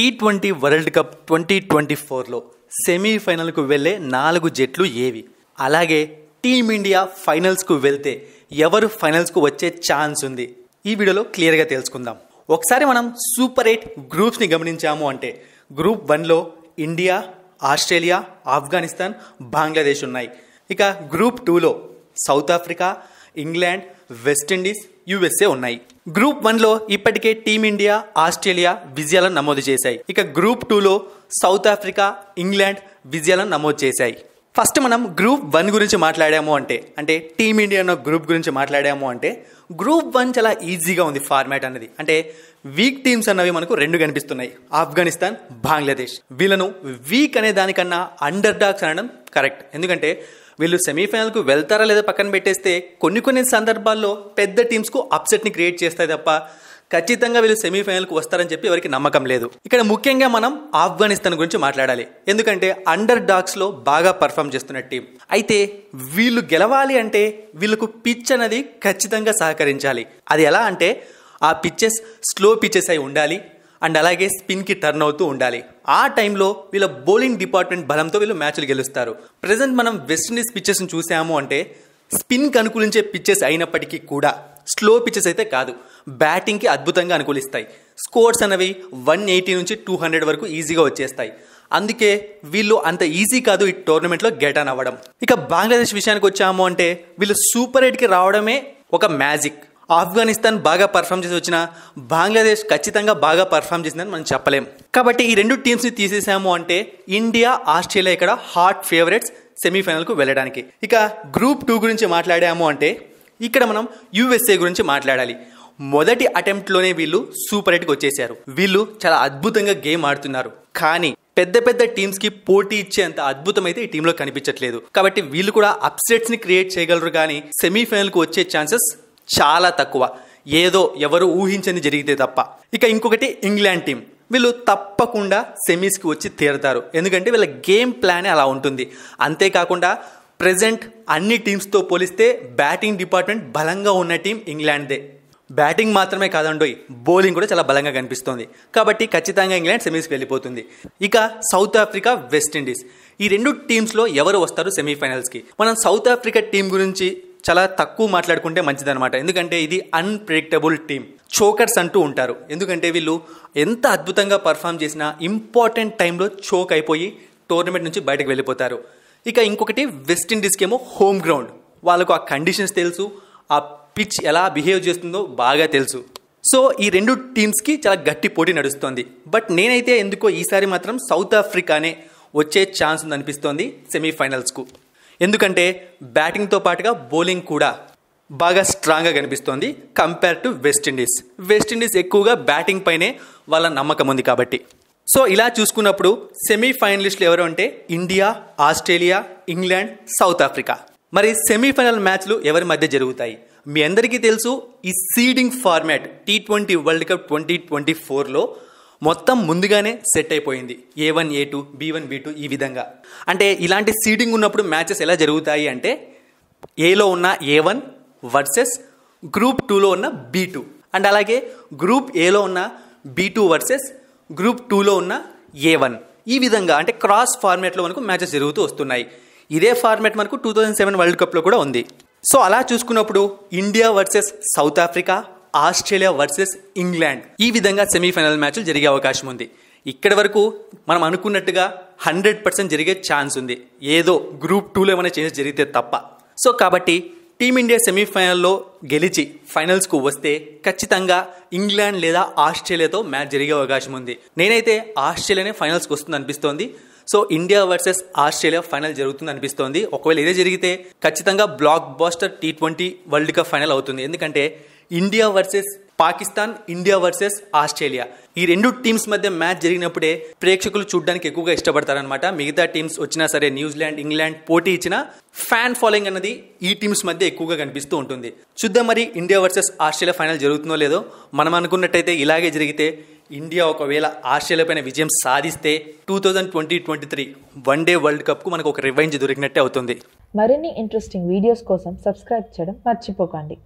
tea twenty World Cup twenty twenty ఫోర్లో సెమీఫైనల్కు వెళ్ళే నాలుగు జట్లు ఏవి అలాగే టీమిండియా ఫైనల్స్కు వెళ్తే ఎవరు ఫైనల్స్కు వచ్చే ఛాన్స్ ఉంది ఈ వీడియోలో క్లియర్గా తెలుసుకుందాం ఒకసారి మనం సూపర్ ఎయిట్ గ్రూప్స్ని గమనించాము అంటే గ్రూప్ వన్లో ఇండియా ఆస్ట్రేలియా ఆఫ్ఘనిస్తాన్ బంగ్లాదేశ్ ఉన్నాయి ఇక గ్రూప్ టూలో South Africa England West Indies USA ఉన్నాయి గ్రూప్ వన్లో ఇప్పటికే టీమిండియా ఆస్ట్రేలియా విజయాలను నమోదు చేశాయి ఇక గ్రూప్ టూలో సౌత్ ఆఫ్రికా ఇంగ్లాండ్ విజయాలను నమోదు చేశాయి ఫస్ట్ మనం గ్రూప్ వన్ గురించి మాట్లాడాము అంటే అంటే టీమిండియా అన్న గ్రూప్ గురించి మాట్లాడాము అంటే గ్రూప్ వన్ చాలా ఈజీగా ఉంది ఫార్మాట్ అనేది అంటే వీక్ టీమ్స్ అన్నవి మనకు రెండు కనిపిస్తున్నాయి ఆఫ్ఘనిస్తాన్ బంగ్లాదేశ్ వీళ్ళను వీక్ అనే దానికన్నా అండర్ డాక్స్ అనడం కరెక్ట్ ఎందుకంటే వీళ్ళు సెమీఫైనల్కు వెళ్తారా లేదా పక్కన పెట్టేస్తే కొన్ని కొన్ని సందర్భాల్లో పెద్ద టీమ్స్కు అప్సెట్ని క్రియేట్ చేస్తాయి తప్ప ఖచ్చితంగా వీళ్ళు సెమీఫైనల్కు వస్తారని చెప్పి ఎవరికి నమ్మకం లేదు ఇక్కడ ముఖ్యంగా మనం ఆఫ్ఘనిస్తాన్ గురించి మాట్లాడాలి ఎందుకంటే అండర్ డాగ్స్లో బాగా పర్ఫామ్ చేస్తున్న టీం అయితే వీళ్ళు గెలవాలి అంటే వీళ్ళకు పిచ్ అనేది ఖచ్చితంగా సహకరించాలి అది ఎలా అంటే ఆ పిచ్చెస్ స్లో పిచ్చెస్ అయి ఉండాలి అండ్ అలాగే స్పిన్కి టర్న్ అవుతూ ఉండాలి ఆ టైంలో వీళ్ళ బౌలింగ్ డిపార్ట్మెంట్ బలంతో వీళ్ళు మ్యాచ్లు గెలుస్తారు ప్రజెంట్ మనం వెస్టిండీస్ పిచ్చెస్ని చూసాము అంటే స్పిన్కి అనుకూలించే పిచ్చెస్ అయినప్పటికీ కూడా స్లో పిచ్చెస్ అయితే కాదు బ్యాటింగ్కి అద్భుతంగా అనుకూలిస్తాయి స్కోర్స్ అనేవి వన్ ఎయిటీ నుంచి టూ హండ్రెడ్ వరకు ఈజీగా వచ్చేస్తాయి అందుకే వీళ్ళు అంత ఈజీ కాదు ఈ టోర్నమెంట్లో గెటన్ అవ్వడం ఇక బంగ్లాదేశ్ విషయానికి వచ్చాము అంటే వీళ్ళు సూపర్ ఎయిట్కి రావడమే ఒక మ్యాజిక్ ఆఫ్ఘనిస్తాన్ బాగా పర్ఫామ్ చేసి వచ్చినా బంగ్లాదేశ్ ఖచ్చితంగా బాగా పర్ఫామ్ చేసిందని మనం చెప్పలేం కాబట్టి ఈ రెండు టీమ్స్ని తీసేసాము అంటే ఇండియా ఆస్ట్రేలియా ఇక్కడ హాట్ ఫేవరెట్స్ సెమీఫైనల్కు వెళ్ళడానికి ఇక గ్రూప్ టూ గురించి మాట్లాడాము అంటే ఇక్కడ మనం యూఎస్ఏ గురించి మాట్లాడాలి మొదటి అటెంప్ట్లోనే వీళ్ళు సూపర్ ఎయిట్కి వచ్చేసారు వీళ్ళు చాలా అద్భుతంగా గేమ్ ఆడుతున్నారు కానీ పెద్ద పెద్ద టీమ్స్కి పోటీ ఇచ్చేంత అద్భుతం అయితే ఈ టీంలో కనిపించట్లేదు కాబట్టి వీళ్ళు కూడా అప్సెట్స్ని క్రియేట్ చేయగలరు కానీ సెమీఫైనల్కు వచ్చే ఛాన్సెస్ చాలా తక్కువ ఏదో ఎవరు ఊహించని జరిగితే తప్ప ఇక ఇంకొకటి ఇంగ్లాండ్ టీం వీళ్ళు తప్పకుండా సెమీస్కి వచ్చి తీరుతారు ఎందుకంటే వీళ్ళ గేమ్ ప్లానే అలా ఉంటుంది అంతేకాకుండా ప్రజెంట్ అన్ని టీమ్స్తో పోలిస్తే బ్యాటింగ్ డిపార్ట్మెంట్ బలంగా ఉన్న టీం ఇంగ్లాండ్దే బ్యాటింగ్ మాత్రమే కాదండోయ్ బౌలింగ్ కూడా చాలా బలంగా కనిపిస్తోంది కాబట్టి ఖచ్చితంగా ఇంగ్లాండ్ సెమీస్కి వెళ్ళిపోతుంది ఇక సౌత్ ఆఫ్రికా వెస్టిండీస్ ఈ రెండు టీమ్స్లో ఎవరు వస్తారు సెమీఫైనల్స్కి మనం సౌత్ ఆఫ్రికా టీం గురించి చాలా తక్కువ మాట్లాడుకుంటే మంచిదనమాట ఎందుకంటే ఇది అన్ప్రిడిక్టబుల్ టీమ్ చోకర్స్ అంటూ ఉంటారు ఎందుకంటే వీళ్ళు ఎంత అద్భుతంగా పర్ఫామ్ చేసినా ఇంపార్టెంట్ టైంలో చోక్ అయిపోయి టోర్నమెంట్ నుంచి బయటకు వెళ్ళిపోతారు ఇక ఇంకొకటి వెస్టిండీస్కి ఏమో హోమ్ గ్రౌండ్ వాళ్ళకు ఆ కండిషన్స్ తెలుసు ఆ పిచ్ ఎలా బిహేవ్ చేస్తుందో బాగా తెలుసు సో ఈ రెండు టీమ్స్కి చాలా గట్టి పోటీ నడుస్తోంది బట్ నేనైతే ఎందుకో ఈసారి మాత్రం సౌత్ ఆఫ్రికానే వచ్చే ఛాన్స్ ఉందనిపిస్తోంది సెమీఫైనల్స్కు ఎందుకంటే బ్యాటింగ్తో పాటుగా బౌలింగ్ కూడా బాగా స్ట్రాంగ్గా కనిపిస్తోంది కంపేర్ టు వెస్టిండీస్ వెస్టిండీస్ ఎక్కువగా బ్యాటింగ్ పైనే వాళ్ళ నమ్మకం ఉంది కాబట్టి సో ఇలా చూసుకున్నప్పుడు సెమీఫైనలిస్టులు ఎవరు అంటే India Australia England South Africa మరి సెమీఫైనల్ మ్యాచ్లు ఎవరి మధ్య జరుగుతాయి మీ అందరికీ తెలుసు ఈ seeding format T twenty World Cup twenty twenty ఫోర్లో మొత్తం ముందుగానే సెట్ అయిపోయింది A one A two B one B two ఈ విధంగా అంటే ఇలాంటి సీడింగ్ ఉన్నప్పుడు మ్యాచెస్ ఎలా జరుగుతాయి అంటే ఏలో ఉన్న ఏ వన్ వర్సెస్ గ్రూప్ టూలో ఉన్న బీ టూ అండ్ అలాగే గ్రూప్ ఏలో ఉన్న బీ టూ వర్సెస్ గ్రూప్ టూలో ఉన్న ఏ వన్ ఈ విధంగా అంటే క్రాస్ ఫార్మేట్లో మనకు మ్యాచెస్ జరుగుతూ వస్తున్నాయి ఇదే ఫార్మేట్ మనకు టూ థౌజండ్ సెవెన్ వరల్డ్ కప్లో కూడా ఉంది సో అలా చూసుకున్నప్పుడు India versus South Africa Australia versus England ఈ విధంగా సెమీఫైనల్ మ్యాచ్లు జరిగే అవకాశం ఉంది ఇక్కడి వరకు మనం అనుకున్నట్టుగా హండ్రెడ్ పర్సెంట్ జరిగే ఛాన్స్ ఉంది ఏదో గ్రూప్ టూలో ఏమైనా చేంజెస్ జరిగితే తప్ప సో కాబట్టి టీమిండియా సెమీఫైనల్లో గెలిచి ఫైనల్స్కు వస్తే ఖచ్చితంగా ఇంగ్లాండ్ లేదా ఆస్ట్రేలియాతో మ్యాచ్ జరిగే అవకాశం ఉంది నేనైతే ఆస్ట్రేలియానే ఫైనల్స్కి వస్తుంది అనిపిస్తోంది so India versus Australia final జరుగుతుంది అనిపిస్తోంది ఒకవేళ ఇదే జరిగితే ఖచ్చితంగా blockbuster T twenty World Cup final అవుతుంది ఎందుకంటే India versus Pakistan India versus Australia ఈ రెండు టీమ్స్ మధ్య మ్యాచ్ జరిగినప్పుడే ప్రేక్షకులు చూడడానికి ఎక్కువగా ఇష్టపడతారనమాట మిగతా టీమ్స్ వచ్చినా సరే న్యూజిలాండ్ ఇంగ్లాండ్ పోటీ ఇచ్చిన ఫ్యాన్ ఫాలోయింగ్ అన్నది ఈ టీమ్స్ మధ్య ఎక్కువగా కనిపిస్తూ ఉంటుంది చూద్దాం మరి ఇండియా వర్సెస్ ఆస్ట్రేలియా ఫైనల్ జరుగుతుందో లేదో మనం అనుకున్నట్టయితే ఇలాగే జరిగితే ఇండియా ఒకవేళ ఆస్ట్రేలియా పైన విజయం సాధిస్తే two thousand twenty twenty three one day World కప్కు మనకు ఒక రివెంజ్ దొరికినట్టే అవుతుంది మరిన్ని ఇంట్రెస్టింగ్ వీడియోస్ కోసం సబ్స్క్రైబ్ చేయడం మర్చిపోకండి